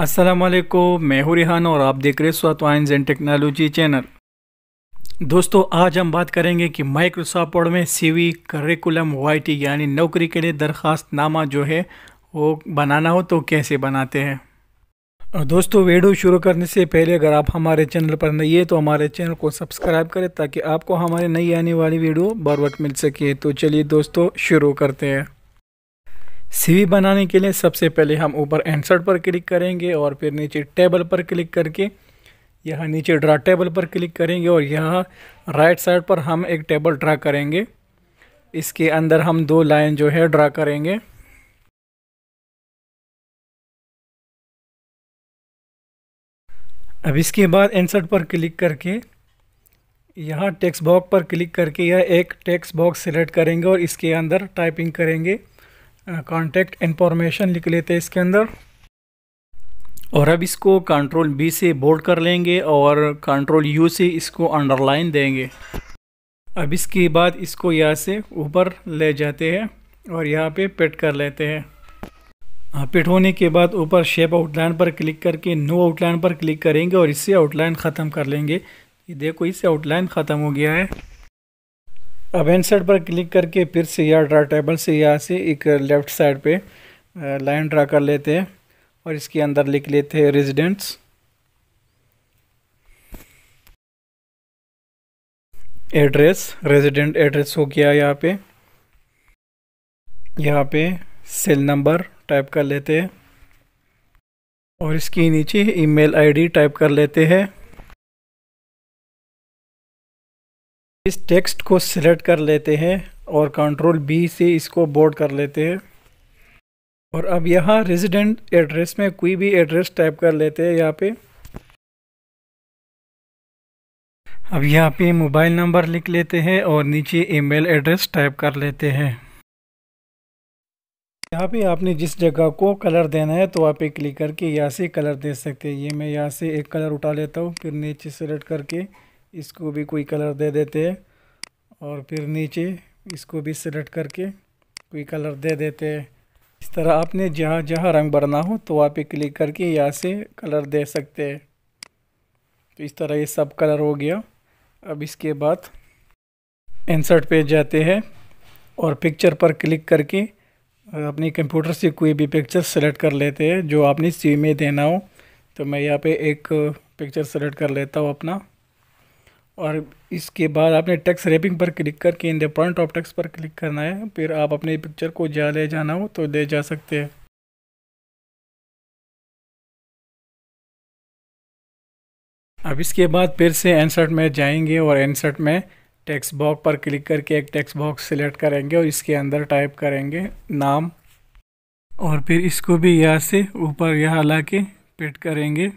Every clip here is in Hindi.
अस्सलाम वालेकुम मैं हूँ रिहान और आप देख रहे स्वातवाइंस एंड टेक्नोलॉजी चैनल दोस्तों आज हम बात करेंगे कि माइक्रोसॉफ्ट वर्ड में सीवी करिकुलम वाईटी यानी नौकरी के लिए दरख्वास्त नामा जो है वो बनाना हो तो कैसे बनाते हैं और दोस्तों वीडियो शुरू करने से पहले अगर आप हमारे चैनल पर नहीं है तो हमारे चैनल को सब्सक्राइब करें ताकि आपको हमारे नई आने वाली वीडियो बर वक्त मिल सके तो चलिए दोस्तों शुरू करते हैं सीवी बनाने के लिए सबसे पहले हम ऊपर एंसर्ट पर क्लिक करेंगे और फिर नीचे टेबल पर क्लिक करके यहाँ नीचे ड्रा टेबल पर क्लिक करेंगे और यहाँ राइट साइड पर हम एक टेबल ड्रा करेंगे इसके अंदर हम दो लाइन जो है ड्रा करेंगे अब इसके बाद एंसर्ट पर क्लिक करके यहाँ टेक्स्ट बॉक्स पर क्लिक करके यह एक टेक्स्ट बॉक्स सेलेक्ट करेंगे और इसके अंदर टाइपिंग करेंगे कॉन्टेक्ट इन्फॉर्मेशन लिख लेते हैं इसके अंदर और अब इसको कंट्रोल बी से बोल्ड कर लेंगे और कंट्रोल यू से इसको अंडरलाइन देंगे अब इसके बाद इसको यहाँ से ऊपर ले जाते हैं और यहाँ पे पेट कर लेते हैं पिट हाँ, होने के बाद ऊपर शेप आउटलाइन पर क्लिक करके नो आउटलाइन पर क्लिक करेंगे और इससे आउटलाइन ख़त्म कर लेंगे ये देखो इससे आउटलाइन ख़त्म हो गया है अब इंसर्ट पर क्लिक करके फिर से या ड्रा टेबल से यहाँ से एक लेफ़्ट साइड पे लाइन ड्रा कर लेते हैं और इसके अंदर लिख लेते हैं रेजिडेंट्स एड्रेस रेजिडेंट एड्रेस हो गया यहाँ पे यहाँ पे सेल नंबर टाइप कर लेते हैं और इसके नीचे ईमेल आईडी टाइप कर लेते हैं इस टेक्स्ट को सिलेक्ट कर लेते हैं और कंट्रोल बी से इसको बोर्ड कर लेते हैं और अब यहाँ रेजिडेंट एड्रेस में कोई भी एड्रेस टाइप कर लेते हैं यहाँ पे अब यहाँ पे मोबाइल नंबर लिख लेते हैं और नीचे ईमेल एड्रेस टाइप कर लेते हैं यहाँ पे आपने जिस जगह को कलर देना है तो आप एक क्लिक करके यहाँ से कलर दे सकते हैं ये मैं यहाँ से एक कलर उठा लेता हूँ फिर नीचे सेलेक्ट करके इसको भी कोई कलर दे देते हैं और फिर नीचे इसको भी सिलेक्ट करके कोई कलर दे देते हैं इस तरह आपने जहाँ जहाँ रंग भरना हो तो वहाँ पे क्लिक करके यहाँ से कलर दे सकते हैं तो इस तरह ये सब कलर हो गया अब इसके बाद इंसर्ट पे जाते हैं और पिक्चर पर क्लिक करके अपने कंप्यूटर से कोई भी पिक्चर सेलेक्ट कर लेते हैं जो आपने सी में देना हो तो मैं यहाँ पे एक पिक्चर सेलेक्ट कर लेता हूँ अपना और इसके बाद आपने टैक्स रेपिंग पर क्लिक करके in the point of text पर क्लिक करना है फिर आप अपने पिक्चर को जहाँ ले जाना हो तो ले जा सकते हैं अब इसके बाद फिर से एंसर्ट में जाएंगे और एंसर्ट में टेक्स्ट बॉक्स पर क्लिक करके एक टेक्स्ट बॉक्स सिलेक्ट करेंगे और इसके अंदर टाइप करेंगे नाम और फिर इसको भी यहाँ से ऊपर यहाँ ला के फिट करेंगे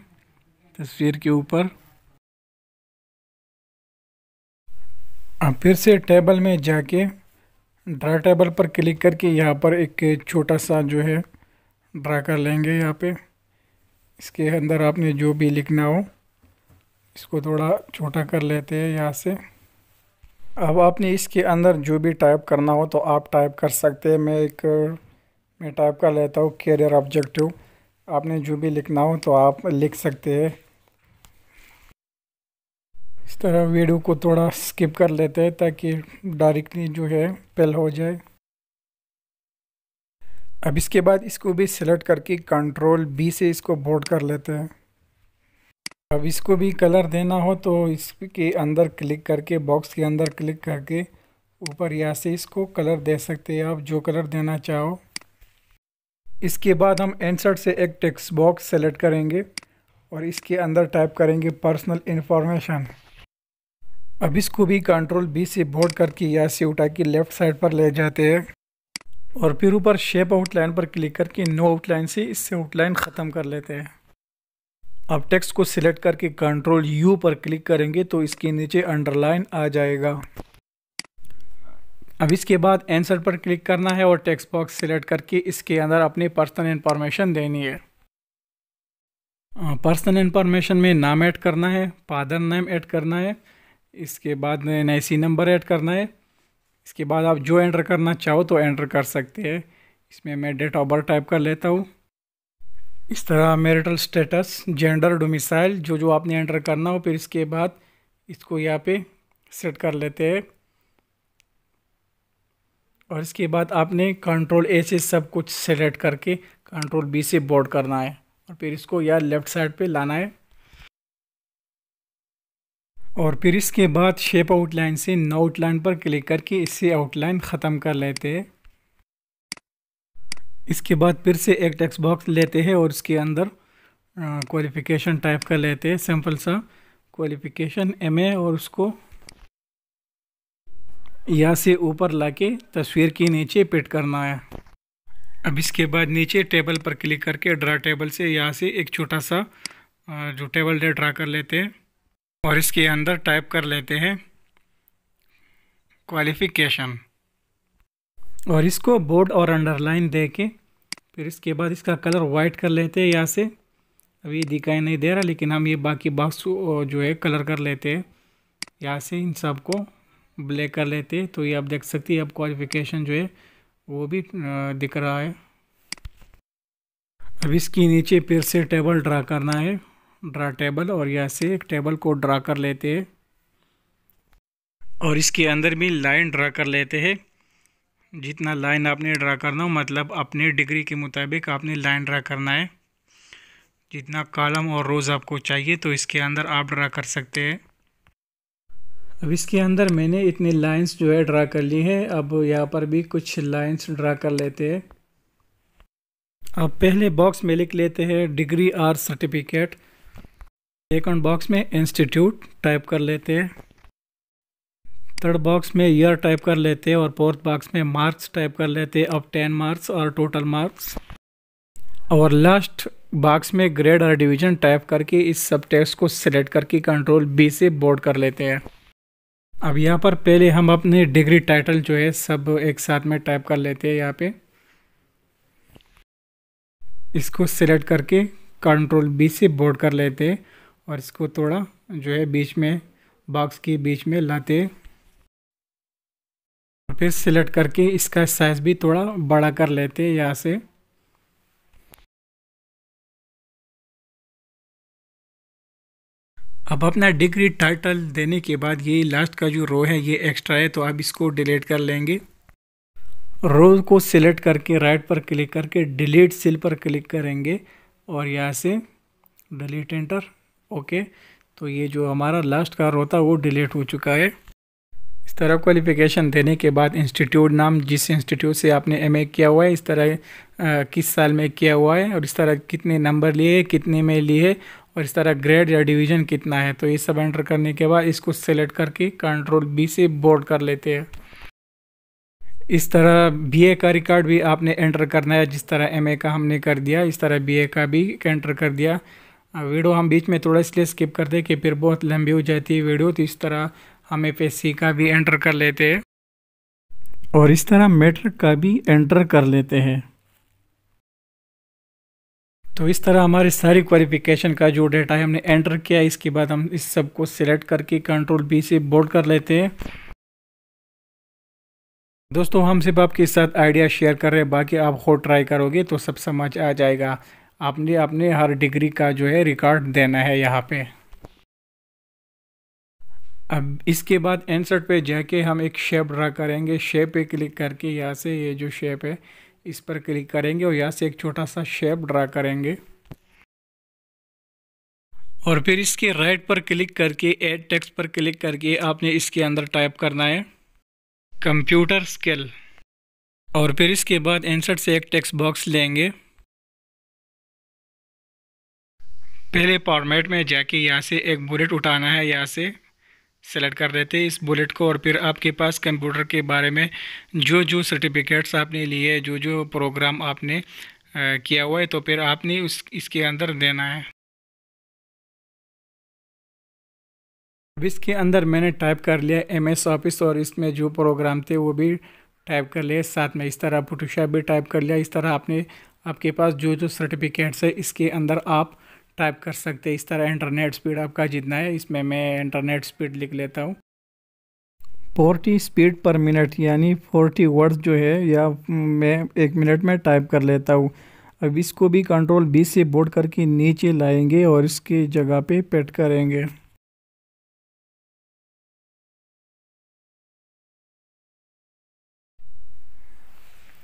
तस्वीर के ऊपर अब हाँ, फिर से टेबल में जाके ड्रा टेबल पर क्लिक करके यहाँ पर एक छोटा सा जो है ड्रा कर लेंगे यहाँ पे इसके अंदर आपने जो भी लिखना हो इसको थोड़ा छोटा कर लेते हैं यहाँ से अब आपने इसके अंदर जो भी टाइप करना हो तो आप टाइप कर सकते हैं मैं एक मैं टाइप कर लेता हूँ कैरियर ऑब्जेक्टिव आपने जो भी लिखना हो तो आप लिख सकते हैं तरह वीडियो को थोड़ा स्किप कर लेते हैं ताकि डायरेक्टली जो है पेल हो जाए अब इसके बाद इसको भी सिलेक्ट करके कंट्रोल बी से इसको बोर्ड कर लेते हैं अब इसको भी कलर देना हो तो इसके अंदर क्लिक करके बॉक्स के अंदर क्लिक करके ऊपर यहाँ से इसको कलर दे सकते हैं आप जो कलर देना चाहो इसके बाद हम एंसर से एक टेक्स्ट बॉक्स सेलेक्ट करेंगे और इसके अंदर टाइप करेंगे पर्सनल इन्फॉर्मेशन अब इसको भी कंट्रोल बी से बोर्ड करके या से उठा के लेफ़्ट साइड पर ले जाते हैं और फिर ऊपर शेप आउटलाइन पर क्लिक करके नो आउटलाइन से इससे आउटलाइन ख़त्म कर लेते हैं अब टेक्स्ट को सिलेक्ट करके कंट्रोल यू पर क्लिक करेंगे तो इसके नीचे अंडरलाइन आ जाएगा अब इसके बाद एंसर पर क्लिक करना है और टेक्स्ट बॉक्स सिलेक्ट करके इसके अंदर अपनी पर्सनल इन्फॉर्मेशन देनी है पर्सनल इन्फॉर्मेशन में नाम ऐड करना है फादर नेम ऐड करना है इसके बाद N I C number add करना है इसके बाद आप जो एंटर करना चाहो तो एंटर कर सकते हैं इसमें मैं डेट ऑफ बर्थ टाइप कर लेता हूँ इस तरह मेरिटल स्टेटस जेंडर डोमिसाइल जो जो आपने एंटर करना हो फिर इसके बाद इसको यहाँ पे सेट कर लेते हैं और इसके बाद आपने कंट्रोल ए से सब कुछ सेलेक्ट करके कंट्रोल बी से बोर्ड करना है और फिर इसको या लेफ़्ट साइड पे लाना है और फिर इसके बाद शेप आउटलाइन से नो आउटलाइन पर क्लिक करके इससे आउटलाइन ख़त्म कर लेते हैं इसके बाद फिर से एक टेक्स्ट बॉक्स लेते हैं और इसके अंदर क्वालिफ़िकेशन टाइप कर लेते हैं सिंपल सा क्वालिफ़िकेशन एम और उसको यहाँ से ऊपर लाके तस्वीर के नीचे पिट करना है अब इसके बाद नीचे टेबल पर क्लिक करके ड्रा टेबल से यहाँ से एक छोटा सा जो टेबल डे ड्रा कर लेते हैं और इसके अंदर टाइप कर लेते हैं क्वालिफिकेशन और इसको बोर्ड और अंडरलाइन दे के फिर इसके बाद इसका कलर वाइट कर लेते हैं यहाँ से अभी दिखाई नहीं दे रहा लेकिन हम ये बाकी बॉक्स जो है कलर कर लेते हैं यहाँ से इन सब को ब्लैक कर लेते हैं तो ये आप देख सकती है अब क्वालिफिकेशन जो है वो भी दिख रहा है अब इसके नीचे फिर से टेबल ड्रा करना है ड्रा टेबल और यहाँ से एक टेबल को ड्रा कर लेते हैं और इसके अंदर भी लाइन ड्रा कर लेते हैं जितना लाइन आपने ड्रा करना हो मतलब अपने डिग्री के मुताबिक आपने लाइन ड्रा करना है जितना कॉलम और रोज़ आपको चाहिए तो इसके अंदर आप ड्रा कर सकते हैं अब इसके अंदर मैंने इतने लाइंस जो है ड्रा कर ली है अब यहाँ पर भी कुछ लाइंस ड्रा कर लेते हैं अब पहले बॉक्स में लिख लेते हैं degree or certificate second box में इंस्टीट्यूट टाइप कर लेते हैं थर्ड बॉक्स में ईयर टाइप कर लेते हैं और फोर्थ बॉक्स में मार्क्स टाइप कर लेते हैं अब टेन मार्क्स और टोटल मार्क्स और लास्ट बॉक्स में ग्रेड और डिवीजन टाइप करके इस सब टेक्स्ट को सिलेक्ट करके कंट्रोल बी से बोर्ड कर लेते हैं अब यहाँ पर पहले हम अपने डिग्री टाइटल जो है सब एक साथ में टाइप कर लेते हैं यहाँ पे इसको सिलेक्ट करके कंट्रोल बी से बोर्ड कर लेते हैं और इसको थोड़ा जो है बीच में बॉक्स के बीच में लाते फिर सिलेक्ट करके इसका साइज़ भी थोड़ा बड़ा कर लेते यहाँ से अब अपना डिग्री टाइटल देने के बाद ये लास्ट का जो रो है ये एक्स्ट्रा है तो आप इसको डिलीट कर लेंगे रो को सिलेक्ट करके राइट पर क्लिक करके डिलीट सिल पर क्लिक करेंगे और यहाँ से डिलीट एंटर ओके तो ये जो हमारा लास्ट कार होता है वो डिलीट हो चुका है इस तरह क्वालिफ़िकेशन देने के बाद इंस्टीट्यूट नाम जिस इंस्टीट्यूट से आपने एमए किया हुआ है इस तरह आ, किस साल में किया हुआ है और इस तरह कितने नंबर लिए कितने में लिए और इस तरह ग्रेड या डिवीज़न कितना है तो ये सब एंटर करने के बाद इसको सेलेक्ट करके कंट्रोल बी से बोर्ड कर लेते हैं इस तरह बीए का रिकॉर्ड भी आपने एंटर करना है जिस तरह एमए का हमने कर दिया इस तरह बीए का भी एंटर कर दिया हाँ, वीडियो हम बीच में थोड़ा इसलिए स्किप करते कि फिर बहुत लंबी हो जाती है वीडियो तो इस तरह हम एफ का भी एंटर कर लेते हैं और इस तरह मेट्रिक का भी एंटर कर लेते हैं तो इस तरह हमारे सारी क्वालिफिकेशन का जो डेटा है हमने एंटर किया इसके बाद हम इस सब को सिलेक्ट करके कंट्रोल बी से बोर्ड कर लेते हैं दोस्तों हम सिर्फ आपके साथ आइडिया शेयर कर रहे हैं बाकी आप खुद ट्राई करोगे तो सब समझ आ जाएगा आपने अपने हर डिग्री का जो है रिकॉर्ड देना है यहाँ पे अब इसके बाद एंसर्ट पे जाके हम एक शेप ड्रा करेंगे शेप पे क्लिक करके यहाँ से ये जो शेप है इस पर क्लिक करेंगे और यहाँ से एक छोटा सा शेप ड्रा करेंगे और फिर इसके राइट पर क्लिक करके एड टेक्स पर क्लिक करके आपने इसके अंदर टाइप करना है कंप्यूटर स्किल और फिर इसके बाद एंसर्ट से एक टेक्स्ट बॉक्स लेंगे पहले फॉर्मेट में जाके यहाँ से एक बुलेट उठाना है यहाँ से सेलेक्ट कर देते इस बुलेट को और फिर आपके पास कंप्यूटर के बारे में जो जो सर्टिफिकेट्स आपने लिए जो जो प्रोग्राम आपने किया हुआ है तो फिर आपने उस इसके अंदर देना है अब इसके अंदर मैंने टाइप कर लिया एम एस ऑफिस और इसमें जो प्रोग्राम थे वो भी टाइप कर लिए साथ में इस तरह फोटोशॉप भी टाइप कर लिया इस तरह आपने आपके पास जो जो सर्टिफिकेट्स है इसके अंदर आप टाइप कर सकते हैं इस तरह इंटरनेट स्पीड आपका जितना है इसमें मैं इंटरनेट स्पीड लिख लेता हूँ फोर्टी स्पीड पर मिनट यानी फोर्टी वर्ड्स जो है या मैं एक मिनट में टाइप कर लेता हूँ अब इसको भी कंट्रोल बी से बोर्ड करके नीचे लाएंगे और इसके जगह पे पेट करेंगे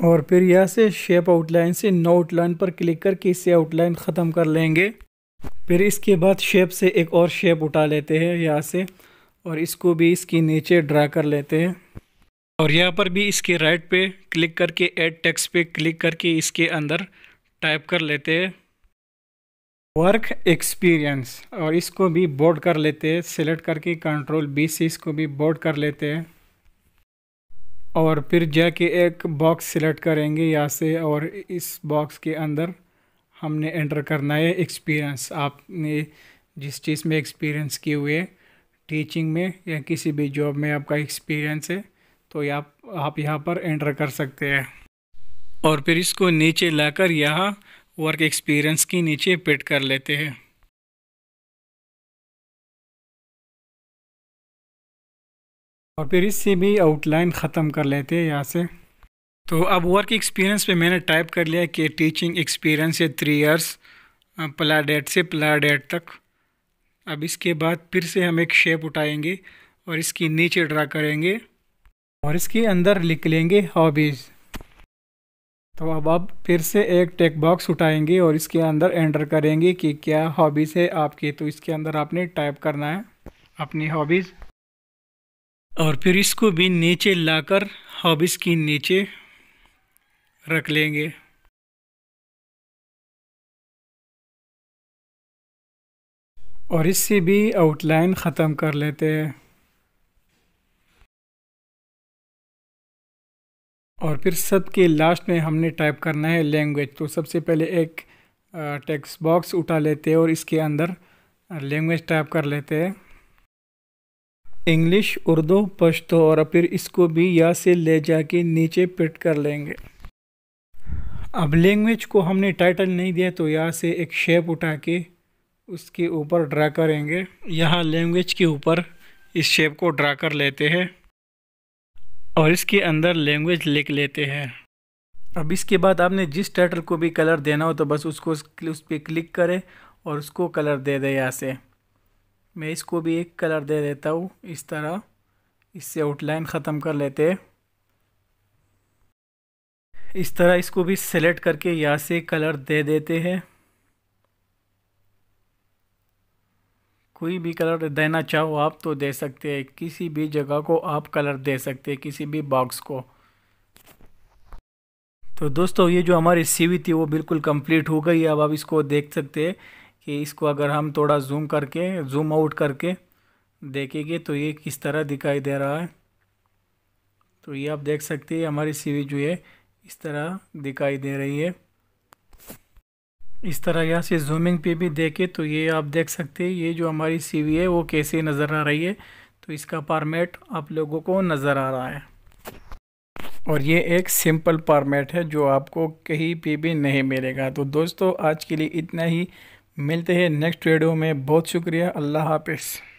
और फिर यहाँ से शेप आउटलाइन से नो आउटलाइन पर क्लिक करके इसे आउटलाइन ख़त्म कर लेंगे फिर इसके बाद शेप से एक और शेप उठा लेते हैं यहाँ से और इसको भी इसके नीचे ड्रा कर लेते हैं और यहाँ पर भी इसके राइट पे क्लिक करके ऐड टेक्स पे क्लिक करके इसके अंदर टाइप कर लेते हैं वर्क एक्सपीरियंस और इसको भी बोर्ड कर लेते हैं सिलेक्ट करके कंट्रोल बी से इसको भी बोर्ड कर लेते हैं और फिर जाके एक बॉक्स सिलेक्ट करेंगे यहाँ से और इस बॉक्स के अंदर हमने एंटर करना है एक्सपीरियंस आपने जिस चीज़ में एक्सपीरियंस किए हुए टीचिंग में या किसी भी जॉब में आपका एक्सपीरियंस है तो या आप यहाँ पर एंटर कर सकते हैं और फिर इसको नीचे लाकर यहाँ वर्क एक्सपीरियंस के नीचे पिट कर लेते हैं और फिर इससे भी आउटलाइन ख़त्म कर लेते हैं यहाँ से तो अब वर्क एक्सपीरियंस पे मैंने टाइप कर लिया कि टीचिंग एक्सपीरियंस है थ्री इयर्स प्ला डेट से प्ला डेट तक अब इसके बाद फिर से हम एक शेप उठाएंगे और इसकी नीचे ड्रा करेंगे और इसके अंदर लिख लेंगे हॉबीज़ तो अब आप फिर से एक टेक बॉक्स उठाएंगे और इसके अंदर एंटर करेंगे कि क्या हॉबीज़ है आपकी तो इसके अंदर आपने टाइप करना है अपनी हॉबीज़ और फिर इसको भी नीचे लाकर हॉबीज़ की नीचे रख लेंगे और इससे भी आउटलाइन ख़त्म कर लेते हैं और फिर सब के लास्ट में हमने टाइप करना है लैंग्वेज तो सबसे पहले एक टेक्स्ट बॉक्स उठा लेते हैं और इसके अंदर लैंग्वेज टाइप कर लेते हैं इंग्लिश उर्दू पश्तो और फिर इसको भी यहाँ से ले जाके नीचे पिट कर लेंगे अब लैंग्वेज को हमने टाइटल नहीं दिया तो यहाँ से एक शेप उठा के उसके ऊपर ड्रा करेंगे यहाँ लैंग्वेज के ऊपर इस शेप को ड्रा कर लेते हैं और इसके अंदर लैंग्वेज लिख लेते हैं अब इसके बाद आपने जिस टाइटल को भी कलर देना हो तो बस उसको उस पर क्लिक करें और उसको कलर दे दें यहाँ से मैं इसको भी एक कलर दे देता हूँ इस तरह इससे आउटलाइन ख़त्म कर लेते हैं इस तरह इसको भी सेलेक्ट करके यहाँ से कलर दे देते हैं कोई भी कलर देना चाहो आप तो दे सकते हैं किसी भी जगह को आप कलर दे सकते हैं किसी भी बॉक्स को तो दोस्तों ये जो हमारी सीवी थी वो बिल्कुल कंप्लीट हो गई अब आप इसको देख सकते हैं कि इसको अगर हम थोड़ा जूम करके जूम आउट करके देखेंगे तो ये किस तरह दिखाई दे रहा है तो ये आप देख सकते हैं हमारी सीवी जो है इस तरह दिखाई दे रही है इस तरह यहाँ से जूमिंग पे भी देखे तो ये आप देख सकते हैं ये जो हमारी सीवी है वो कैसे नज़र आ रही है तो इसका पारमेट आप लोगों को नज़र आ रहा है और ये एक सिंपल पारमेट है जो आपको कहीं पे भी नहीं मिलेगा तो दोस्तों आज के लिए इतना ही मिलते हैं नेक्स्ट वीडियो में बहुत शुक्रिया अल्लाह हाफिज़